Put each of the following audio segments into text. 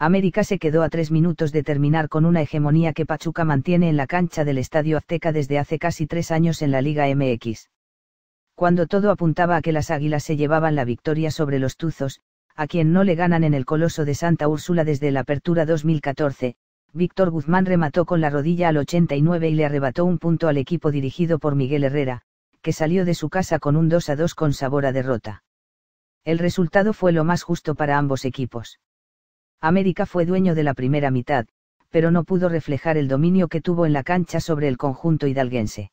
América se quedó a tres minutos de terminar con una hegemonía que Pachuca mantiene en la cancha del Estadio Azteca desde hace casi tres años en la Liga MX. Cuando todo apuntaba a que las Águilas se llevaban la victoria sobre los Tuzos, a quien no le ganan en el Coloso de Santa Úrsula desde la apertura 2014, Víctor Guzmán remató con la rodilla al 89 y le arrebató un punto al equipo dirigido por Miguel Herrera, que salió de su casa con un 2 a 2 con sabor a derrota. El resultado fue lo más justo para ambos equipos. América fue dueño de la primera mitad, pero no pudo reflejar el dominio que tuvo en la cancha sobre el conjunto hidalguense.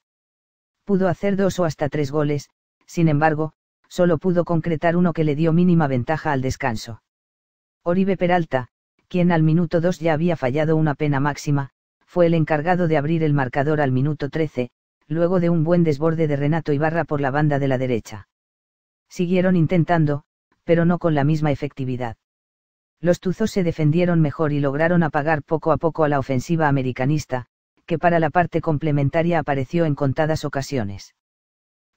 Pudo hacer dos o hasta tres goles, sin embargo, solo pudo concretar uno que le dio mínima ventaja al descanso. Oribe Peralta, quien al minuto 2 ya había fallado una pena máxima, fue el encargado de abrir el marcador al minuto 13, luego de un buen desborde de Renato Ibarra por la banda de la derecha. Siguieron intentando, pero no con la misma efectividad. Los tuzos se defendieron mejor y lograron apagar poco a poco a la ofensiva americanista, que para la parte complementaria apareció en contadas ocasiones.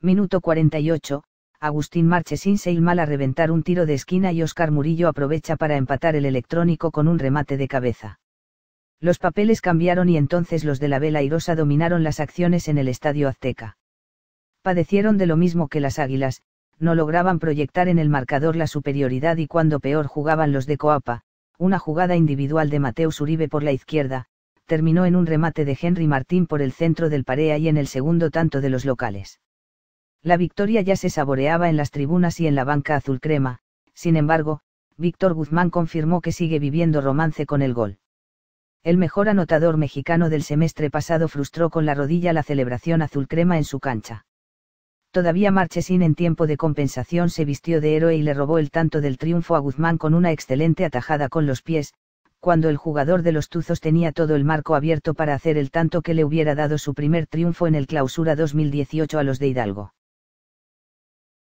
Minuto 48, Agustín Marchesín se mal a reventar un tiro de esquina y Oscar Murillo aprovecha para empatar el electrónico con un remate de cabeza. Los papeles cambiaron y entonces los de la Vela Rosa dominaron las acciones en el Estadio Azteca. Padecieron de lo mismo que las Águilas, no lograban proyectar en el marcador la superioridad y cuando peor jugaban los de Coapa, una jugada individual de Mateus Uribe por la izquierda, terminó en un remate de Henry Martín por el centro del Parea y en el segundo tanto de los locales. La victoria ya se saboreaba en las tribunas y en la banca azul crema, sin embargo, Víctor Guzmán confirmó que sigue viviendo romance con el gol. El mejor anotador mexicano del semestre pasado frustró con la rodilla la celebración azul crema en su cancha. Todavía Marchesín en tiempo de compensación se vistió de héroe y le robó el tanto del triunfo a Guzmán con una excelente atajada con los pies, cuando el jugador de los Tuzos tenía todo el marco abierto para hacer el tanto que le hubiera dado su primer triunfo en el Clausura 2018 a los de Hidalgo.